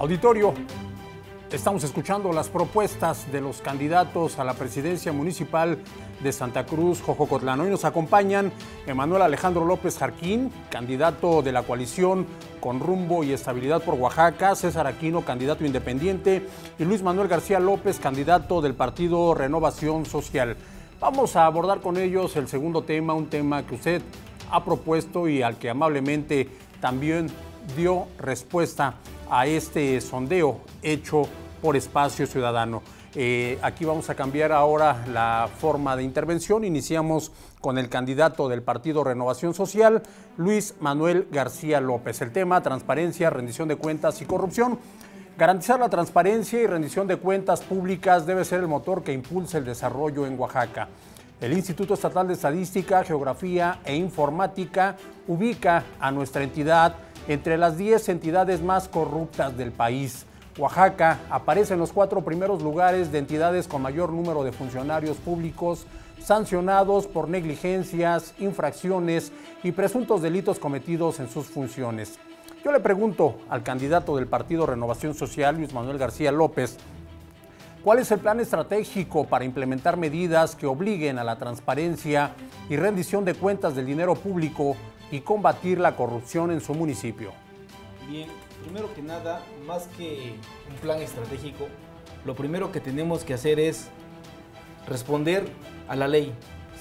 Auditorio, estamos escuchando las propuestas de los candidatos a la presidencia municipal de Santa Cruz, Jojo Cotlano, Hoy nos acompañan Emanuel Alejandro López Jarquín, candidato de la coalición con rumbo y estabilidad por Oaxaca, César Aquino, candidato independiente, y Luis Manuel García López, candidato del partido Renovación Social. Vamos a abordar con ellos el segundo tema, un tema que usted ha propuesto y al que amablemente también dio respuesta a este sondeo hecho por Espacio Ciudadano. Eh, aquí vamos a cambiar ahora la forma de intervención. Iniciamos con el candidato del Partido Renovación Social, Luis Manuel García López. El tema, transparencia, rendición de cuentas y corrupción. Garantizar la transparencia y rendición de cuentas públicas debe ser el motor que impulse el desarrollo en Oaxaca. El Instituto Estatal de Estadística, Geografía e Informática ubica a nuestra entidad entre las 10 entidades más corruptas del país. Oaxaca aparece en los cuatro primeros lugares de entidades con mayor número de funcionarios públicos sancionados por negligencias, infracciones y presuntos delitos cometidos en sus funciones. Yo le pregunto al candidato del Partido Renovación Social, Luis Manuel García López, ¿cuál es el plan estratégico para implementar medidas que obliguen a la transparencia y rendición de cuentas del dinero público y combatir la corrupción en su municipio. Bien, primero que nada, más que un plan estratégico, lo primero que tenemos que hacer es responder a la ley.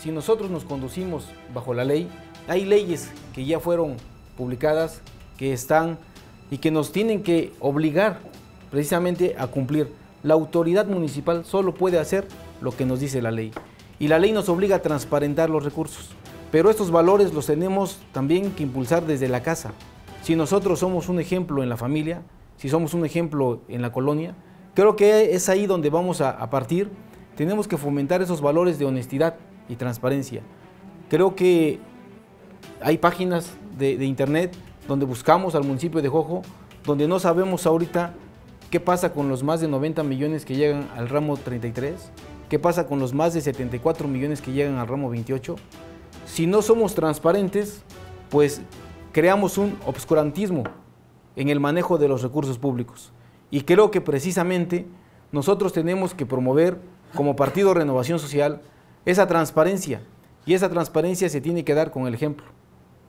Si nosotros nos conducimos bajo la ley, hay leyes que ya fueron publicadas, que están y que nos tienen que obligar precisamente a cumplir. La autoridad municipal solo puede hacer lo que nos dice la ley. Y la ley nos obliga a transparentar los recursos. Pero estos valores los tenemos también que impulsar desde la casa. Si nosotros somos un ejemplo en la familia, si somos un ejemplo en la colonia, creo que es ahí donde vamos a, partir. Tenemos que fomentar esos valores de honestidad y transparencia. Creo que hay páginas de, de internet donde buscamos al municipio de Jojo, donde no sabemos ahorita ¿Qué pasa con los más de 90 millones que llegan al ramo 33? ¿Qué pasa con los más de 74 millones que llegan al ramo 28? si no somos transparentes, pues creamos un obscurantismo en el manejo de los recursos públicos. Y creo que precisamente nosotros tenemos que promover como Partido Renovación Social esa transparencia. Y esa transparencia se tiene que dar con el ejemplo.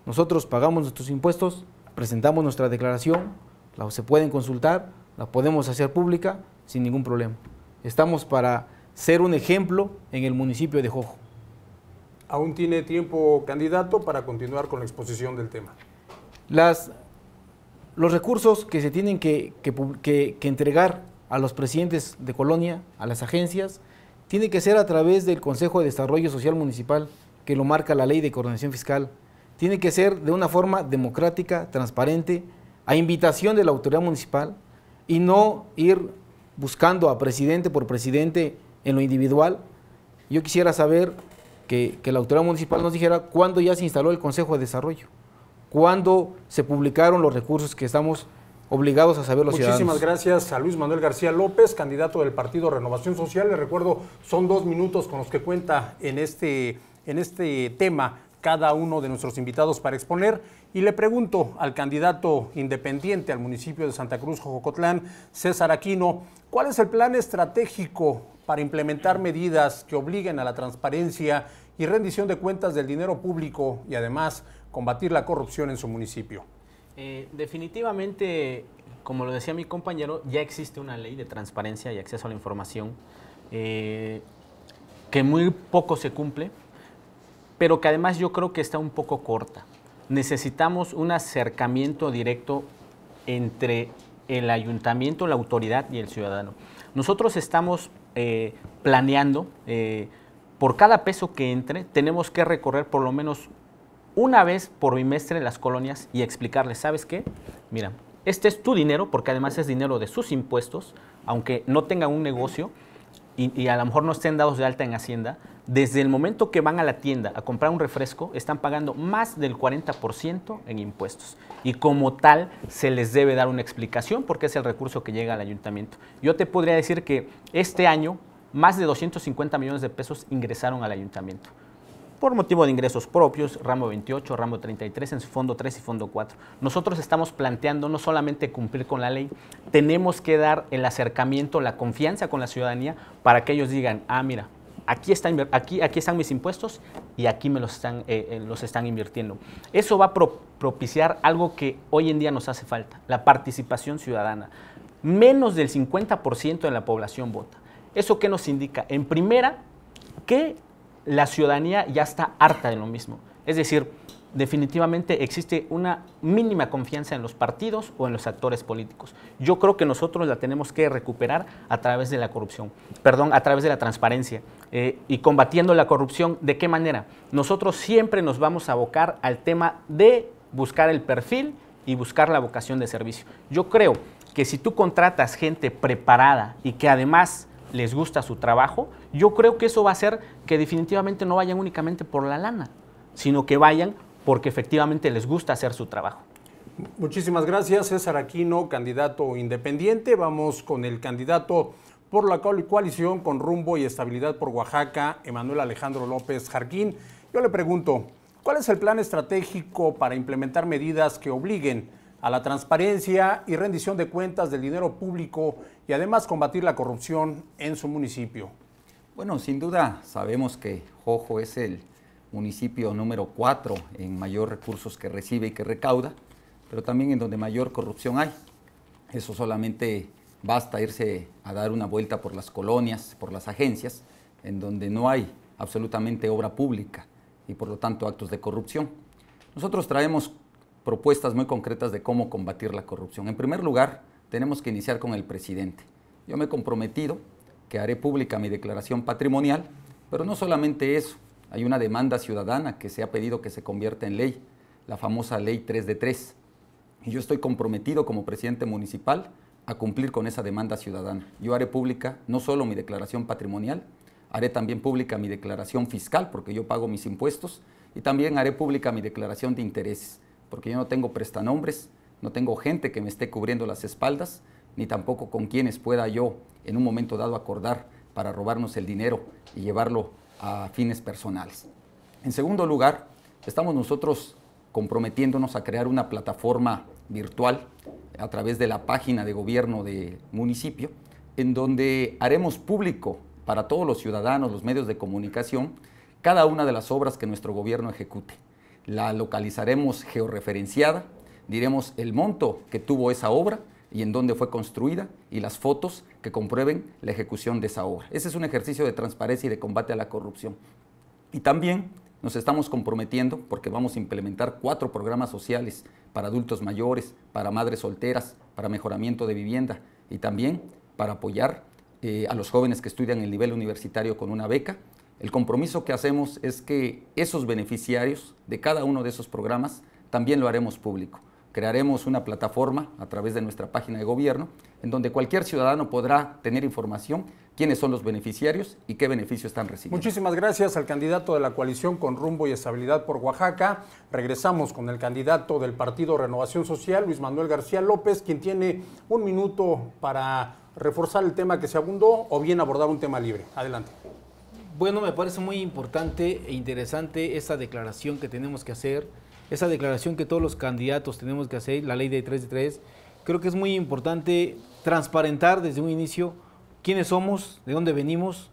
Nosotros pagamos nuestros impuestos, presentamos nuestra declaración, la se pueden consultar, la podemos hacer pública sin ningún problema. Estamos para ser un ejemplo en el municipio de Jojo aún tiene tiempo candidato para continuar con la exposición del tema. Las, los recursos que se tienen que, entregar a los presidentes de colonia, a las agencias, tiene que ser a través del Consejo de Desarrollo Social Municipal, que lo marca la ley de coordinación fiscal. Tiene que ser de una forma democrática, transparente, a invitación de la autoridad municipal y no ir buscando a presidente por presidente en lo individual. Yo quisiera saber que, la autoridad municipal nos dijera cuándo ya se instaló el Consejo de Desarrollo, cuándo se publicaron los recursos que estamos obligados a saber los Muchísimas gracias a Luis Manuel García López, candidato del Partido Renovación Social. le recuerdo, son dos minutos con los que cuenta en este, en este tema cada uno de nuestros invitados para exponer y le pregunto al candidato independiente al municipio de Santa Cruz, Jocotlán, César Aquino, ¿cuál es el plan estratégico para implementar medidas que obliguen a la transparencia y rendición de cuentas del dinero público y además combatir la corrupción en su municipio? Eh, definitivamente, como lo decía mi compañero, ya existe una ley de transparencia y acceso a la información eh, que muy poco se cumple pero que además yo creo que está un poco corta. Necesitamos un acercamiento directo entre el ayuntamiento, la autoridad y el ciudadano. Nosotros estamos eh, planeando, eh, por cada peso que entre, tenemos que recorrer por lo menos una vez por bimestre las colonias y explicarles, ¿sabes qué? Mira, este es tu dinero, porque además es dinero de sus impuestos, aunque no tengan un negocio y a lo mejor no estén dados de alta en Hacienda, desde el momento que van a la tienda a comprar un refresco, están pagando más del 40% en impuestos. Y como tal, se les debe dar una explicación porque es el recurso que llega al ayuntamiento. Yo te podría decir que este año más de 250 millones de pesos ingresaron al ayuntamiento por motivo de ingresos propios, ramo 28, ramo 33, en su fondo 3 y fondo 4. Nosotros estamos planteando no solamente cumplir con la ley, tenemos que dar el acercamiento, la confianza con la ciudadanía para que ellos digan, ah, mira, aquí están, aquí, están mis impuestos y aquí me los están, eh, eh, invirtiendo. Eso va a propiciar algo que hoy en día nos hace falta, la participación ciudadana. Menos del 50% de la población vota. ¿Eso qué nos indica? En primera, que la ciudadanía ya está harta de lo mismo. Es decir, definitivamente existe una mínima confianza en los partidos o en los actores políticos. Yo creo que nosotros la tenemos que recuperar a través de la corrupción, perdón, a través de la transparencia eh, y combatiendo la corrupción. ¿De qué manera? Nosotros siempre nos vamos a abocar al tema de buscar el perfil y buscar la vocación de servicio. Yo creo que si tú contratas gente preparada y que además les gusta su trabajo, yo creo que eso va a hacer que definitivamente no vayan únicamente por la lana, sino que vayan porque efectivamente les gusta hacer su trabajo. Muchísimas gracias, César Aquino, candidato independiente. Vamos con el candidato por la coalición con rumbo y estabilidad por Oaxaca, Emanuel Alejandro López Jarquín. Yo le pregunto, ¿cuál es el plan estratégico para implementar medidas que obliguen a la transparencia y rendición de cuentas del dinero público y además combatir la corrupción en su municipio? Bueno, sin duda sabemos que Jojo es el municipio número 4 en mayor recursos que recibe y que recauda, pero también en donde mayor corrupción hay. Eso solamente basta irse a dar una vuelta por las colonias, por las agencias, en donde no hay absolutamente obra pública y por lo tanto actos de corrupción. Nosotros traemos propuestas muy concretas de cómo combatir la corrupción. En primer lugar, tenemos que iniciar con el presidente. Yo me he comprometido que haré pública mi declaración patrimonial, pero no solamente eso, hay una demanda ciudadana que se ha pedido que se convierta en ley, la famosa ley 3 de 3. Y yo estoy comprometido como presidente municipal a cumplir con esa demanda ciudadana. Yo haré pública no solo mi declaración patrimonial, haré también pública mi declaración fiscal, porque yo pago mis impuestos, y también haré pública mi declaración de intereses, porque yo no tengo prestanombres, no tengo gente que me esté cubriendo las espaldas, ni tampoco con quienes pueda yo en un momento dado acordar para robarnos el dinero y llevarlo a fines personales. En segundo lugar, estamos nosotros comprometiéndonos a crear una plataforma virtual a través de la página de gobierno de municipio, en donde haremos público para todos los ciudadanos, los medios de comunicación, cada una de las obras que nuestro gobierno ejecute. La localizaremos georreferenciada, diremos el monto que tuvo esa obra y en dónde fue construida y las fotos que comprueben la ejecución de esa obra. Ese es un ejercicio de transparencia y de combate a la corrupción. Y también nos estamos comprometiendo porque vamos a implementar cuatro programas sociales para adultos mayores, para madres solteras, para mejoramiento de vivienda y también para apoyar eh, a los jóvenes que estudian el nivel universitario con una beca. El compromiso que hacemos es que esos beneficiarios de cada uno de esos programas también lo haremos público crearemos una plataforma a través de nuestra página de gobierno en donde cualquier ciudadano podrá tener información quiénes son los beneficiarios y qué beneficios están recibiendo. Muchísimas gracias al candidato de la coalición con rumbo y estabilidad por Oaxaca. Regresamos con el candidato del Partido Renovación Social, Luis Manuel García López, quien tiene un minuto para reforzar el tema que se abundó o bien abordar un tema libre. Adelante. Bueno, me parece muy importante e interesante esta declaración que tenemos que hacer esa declaración que todos los candidatos tenemos que hacer, la ley de 3 de 3, creo que es muy importante transparentar desde un inicio quiénes somos, de dónde venimos,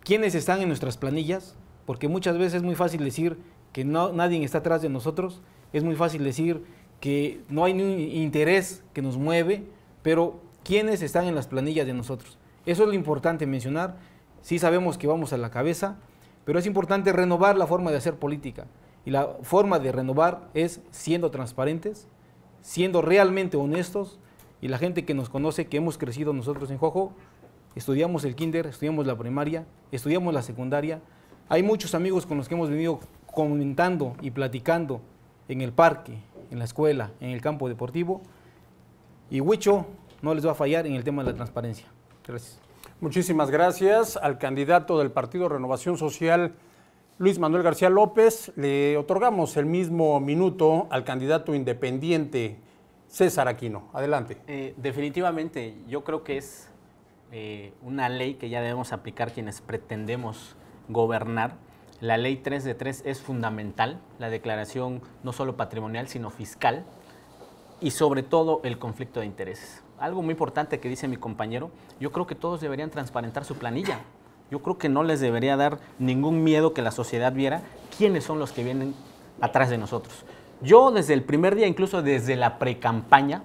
quiénes están en nuestras planillas, porque muchas veces es muy fácil decir que nadie está atrás de nosotros, es muy fácil decir que no hay ningún interés que nos mueve, pero quiénes están en las planillas de nosotros. Eso es lo importante mencionar. Sí sabemos que vamos a la cabeza, pero es importante renovar la forma de hacer política. Y la forma de renovar es siendo transparentes, siendo realmente honestos y la gente que nos conoce, que hemos crecido nosotros en Jojo, estudiamos el kinder, estudiamos la primaria, estudiamos la secundaria. Hay muchos amigos con los que hemos venido comentando y platicando en el parque, en la escuela, en el campo deportivo. Y Huicho no les va a fallar en el tema de la transparencia. Gracias. Muchísimas gracias al candidato del Partido Renovación Social. Luis Manuel García López, le otorgamos el mismo minuto al candidato independiente César Aquino. Adelante. Eh, definitivamente, yo creo que es eh, una ley que ya debemos aplicar quienes pretendemos gobernar. La ley 3 de 3 es fundamental, la declaración no solo patrimonial, sino fiscal y sobre todo el conflicto de intereses. Algo muy importante que dice mi compañero, yo creo que todos deberían transparentar su planilla yo creo que no les debería dar ningún miedo que la sociedad viera quiénes son los que vienen atrás de nosotros. Yo desde el primer día, incluso desde la pre-campaña,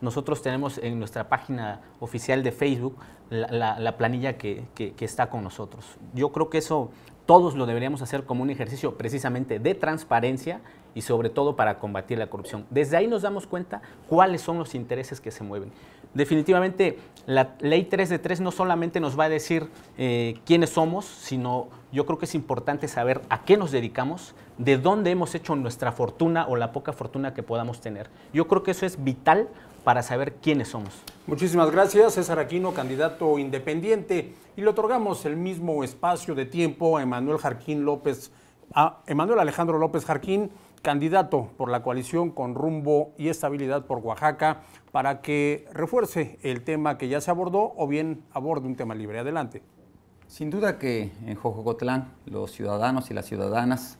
nosotros tenemos en nuestra página oficial de Facebook la, planilla que, está con nosotros. Yo creo que eso todos lo deberíamos hacer como un ejercicio precisamente de transparencia y sobre todo para combatir la corrupción. Desde ahí nos damos cuenta cuáles son los intereses que se mueven. Definitivamente la ley 3 de 3 no solamente nos va a decir eh, quiénes somos, sino yo creo que es importante saber a qué nos dedicamos, de dónde hemos hecho nuestra fortuna o la poca fortuna que podamos tener. Yo creo que eso es vital para saber quiénes somos. Muchísimas gracias, César Aquino, candidato independiente. Y le otorgamos el mismo espacio de tiempo a Emanuel Jarquín López, a Emanuel Alejandro López Jarquín candidato por la coalición con rumbo y estabilidad por Oaxaca para que refuerce el tema que ya se abordó o bien aborde un tema libre. Adelante. Sin duda que en Jojocotlán los ciudadanos y las ciudadanas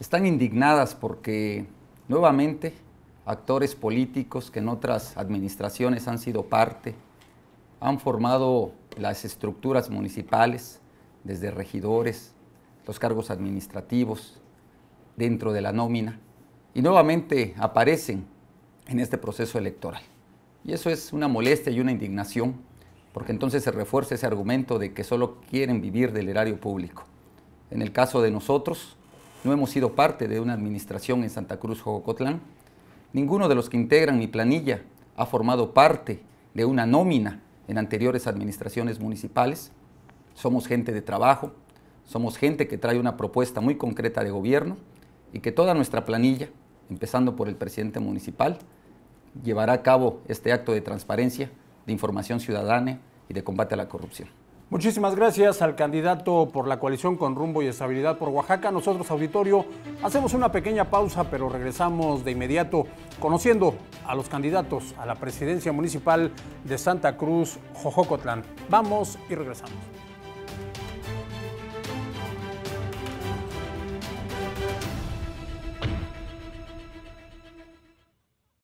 están indignadas porque nuevamente actores políticos que en otras administraciones han sido parte, han formado las estructuras municipales, desde regidores, los cargos administrativos, dentro de la nómina y nuevamente aparecen en este proceso electoral. Y eso es una molestia y una indignación, porque entonces se refuerza ese argumento de que solo quieren vivir del erario público. En el caso de nosotros, no hemos sido parte de una administración en Santa Cruz, Jocotlán. Ninguno de los que integran mi planilla ha formado parte de una nómina en anteriores administraciones municipales. Somos gente de trabajo, somos gente que trae una propuesta muy concreta de gobierno y que toda nuestra planilla, empezando por el presidente municipal, llevará a cabo este acto de transparencia, de información ciudadana y de combate a la corrupción. Muchísimas gracias al candidato por la coalición con rumbo y estabilidad por Oaxaca. Nosotros, auditorio, hacemos una pequeña pausa, pero regresamos de inmediato conociendo a los candidatos a la presidencia municipal de Santa Cruz, Jojocotlán. Vamos y regresamos.